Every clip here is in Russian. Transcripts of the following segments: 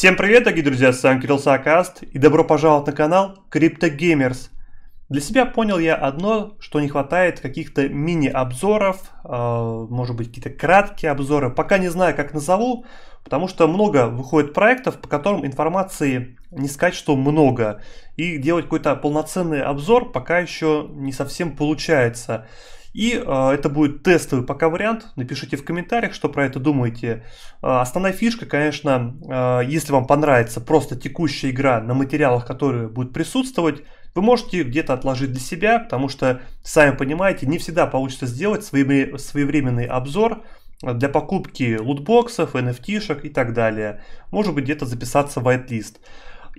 Всем привет, дорогие друзья, с вами Кирилл Сакаст и добро пожаловать на канал CryptoGamers. Для себя понял я одно, что не хватает каких-то мини-обзоров, а, может быть какие-то краткие обзоры, пока не знаю как назову, потому что много выходит проектов, по которым информации не сказать, что много, и делать какой-то полноценный обзор пока еще не совсем получается. И э, это будет тестовый пока вариант. Напишите в комментариях, что про это думаете. Э, основная фишка, конечно, э, если вам понравится просто текущая игра на материалах, которые будут присутствовать, вы можете где-то отложить для себя, потому что, сами понимаете, не всегда получится сделать своевременный обзор для покупки лутбоксов, NFT-шек и так далее. Может быть, где-то записаться в whitelist. лист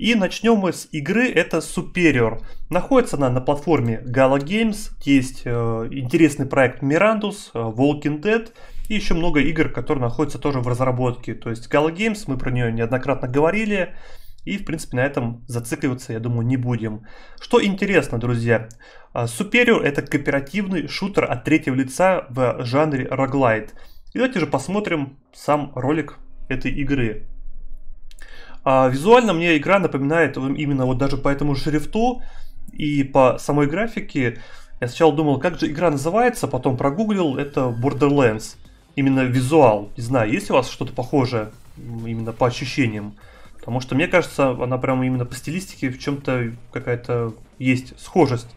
и начнем мы с игры, это Superior. Находится она на платформе Gala Games, есть э, интересный проект Mirandus, э, Walking Dead и еще много игр, которые находятся тоже в разработке. То есть Gala Games, мы про нее неоднократно говорили, и, в принципе, на этом зацикливаться, я думаю, не будем. Что интересно, друзья, э, Superior — это кооперативный шутер от третьего лица в жанре roguelite. И давайте же посмотрим сам ролик этой игры. А визуально мне игра напоминает именно вот даже по этому шрифту и по самой графике. Я сначала думал, как же игра называется, потом прогуглил, это Borderlands. Именно визуал. Не знаю, есть у вас что-то похожее именно по ощущениям? Потому что мне кажется, она прямо именно по стилистике в чем-то какая-то есть схожесть.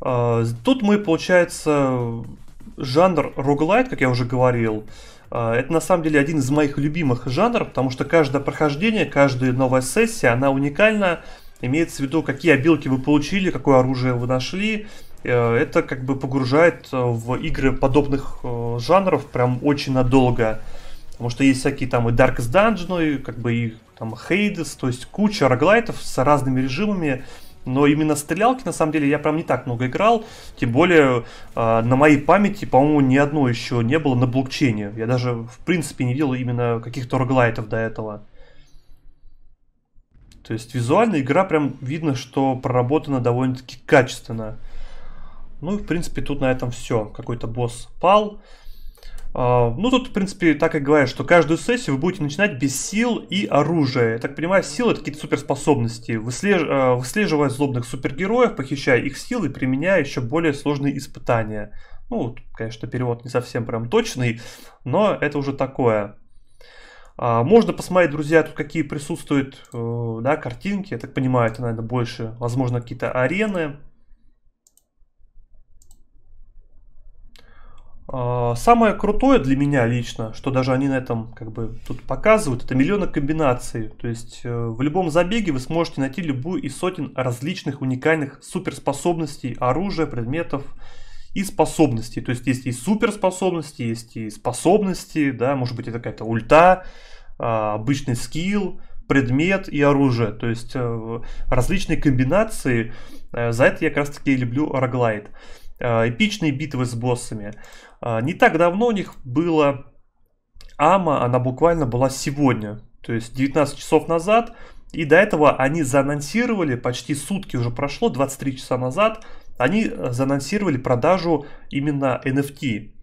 А, тут мы, получается, жанр roguelite, как я уже говорил, э, это на самом деле один из моих любимых жанров, потому что каждое прохождение, каждая новая сессия, она уникальна. Имеется в виду, какие обилки вы получили, какое оружие вы нашли. Э, это как бы погружает э, в игры подобных жанров прям очень надолго. Потому что есть всякие там и Darkest Dungeon, и как бы и там Hades, то есть куча роглайтов с разными режимами. Но именно стрелялки, на самом деле, я прям не так много играл. Тем более, э, на моей памяти, по-моему, ни одно еще не было на блокчейне. Я даже, в принципе, не видел именно каких-то роглайтов до этого. То есть, визуально игра прям видно, что проработана довольно-таки качественно. Ну и, в принципе, тут на этом все. Какой-то босс пал. А, ну, тут, в принципе, так и говорят, что каждую сессию вы будете начинать без сил и оружия. Я так понимаю, силы — это какие-то суперспособности. Выслеж... Э, выслеживая злобных супергероев, похищая их силы, применяя еще более сложные испытания. Ну, конечно, перевод не совсем прям точный, но это уже такое. А, можно посмотреть, друзья, тут какие присутствуют э, да, картинки. Я так понимаю, это, наверное, больше, возможно, какие-то арены. А, самое крутое для меня лично, что даже они на этом как бы тут показывают, это миллионы комбинаций. То есть э, в любом забеге вы сможете найти любую из сотен различных уникальных суперспособностей, оружия, предметов и способностей. То есть есть и суперспособности, есть и способности, да, может быть это какая-то ульта, а, обычный скилл, предмет и оружие. То есть э, различные комбинации. Э, за это я как раз таки и люблю роглайт. Э, эпичные битвы с боссами. Э, не так давно у них было Ама, она буквально была сегодня, то есть 19 часов назад. И до этого они заанонсировали, почти сутки уже прошло, 23 часа назад, они э, заанонсировали продажу именно NFT.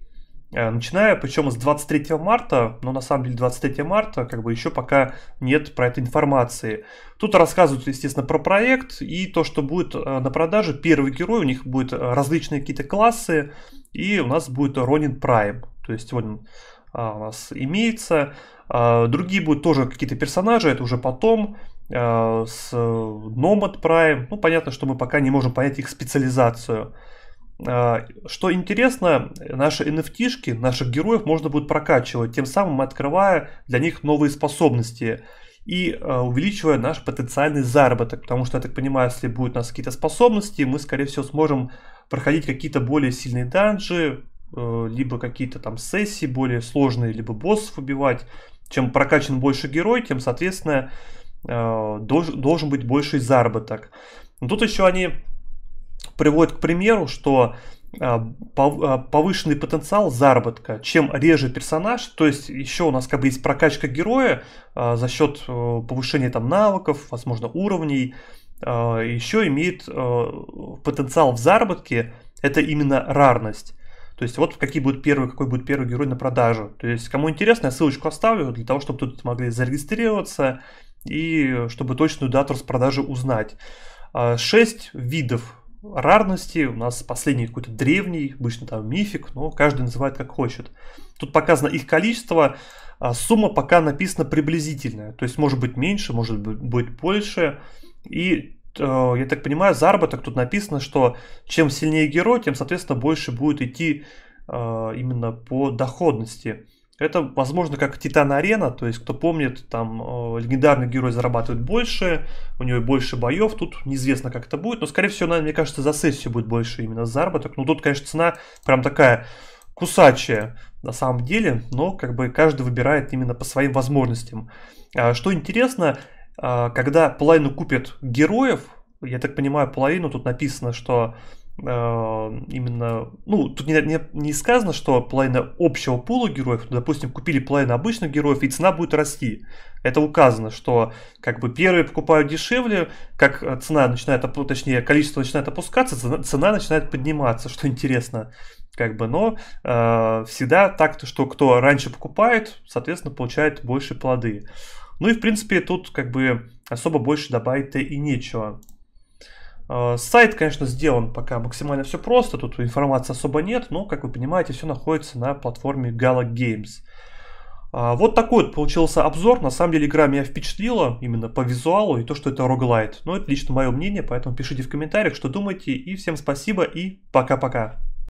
Э, начиная, причем с 23 марта, но на самом деле 23 марта как бы еще пока нет про это информации. Тут рассказывают, естественно, про проект и то, что будет э, на продаже. Первый герой, у них будут э, различные какие-то классы, и у нас будет Ронин Прайм. То есть он у нас имеется. другие будут тоже какие-то персонажи, это уже потом с Nomad Prime. Ну, понятно, что мы пока не можем понять их специализацию. А, что интересно, наши NFT, наших героев можно будет прокачивать, тем самым открывая для них новые способности и а, увеличивая наш потенциальный заработок. Потому что, я так понимаю, если будут у нас какие-то способности, мы, скорее всего, сможем проходить какие-то более сильные данжи, э, либо какие-то там сессии более сложные, либо боссов убивать. Чем прокачан больше герой, тем, соответственно, э, должен быть больше заработок. Но тут еще они приводит к примеру, что а, а, повышенный потенциал заработка. Чем реже персонаж, то есть еще у нас как бы есть прокачка героя а, за счет э, повышения там навыков, возможно уровней, еще имеет э, потенциал в заработке, это именно рарность. То есть вот какие будут первые, какой будет первый герой на продажу. То есть кому интересно, я ссылочку оставлю для того, чтобы тут могли зарегистрироваться и э, чтобы точную дату распродажи узнать. 6 видов рарности. У нас последний какой-то древний, обычно там мифик, но каждый называет как хочет. Тут показано их количество, а сумма пока написана приблизительная. То есть может быть меньше, может быть больше. И э, я так понимаю, заработок тут написано, что чем сильнее герой, тем, соответственно, больше будет идти э, именно по доходности. Это, возможно, как Титан Арена, то есть, кто помнит, там э, легендарный герой зарабатывает больше, у него больше боев, тут неизвестно, как это будет, но, скорее всего, наверное, мне кажется, за сессию будет больше именно заработок. Ну, тут, конечно, цена прям такая кусачая на самом деле, но как бы каждый выбирает именно по своим возможностям. А, что интересно, а, когда половину купят героев, я так понимаю, половину тут написано, что Э, именно, ну, тут не, не, не сказано, что половина общего пула героев, ну, допустим, купили половину обычных героев, и цена будет расти. Это указано, что как бы первые покупают дешевле, как э, цена начинает, точнее, количество начинает опускаться, цена, цена начинает подниматься, что интересно. Как бы, но э, всегда так, что кто раньше покупает, соответственно, получает больше плоды. Ну и, в принципе, тут как бы особо больше добавить-то и нечего. Э, сайт, конечно, сделан пока максимально все просто, тут информации особо нет, но, как вы понимаете, все находится на платформе Gala Games. А, вот такой вот получился обзор. На самом деле игра меня впечатлила именно по визуалу и то, что это роглайт. Но ну, это лично мое мнение, поэтому пишите в комментариях, что думаете. И всем спасибо и пока-пока.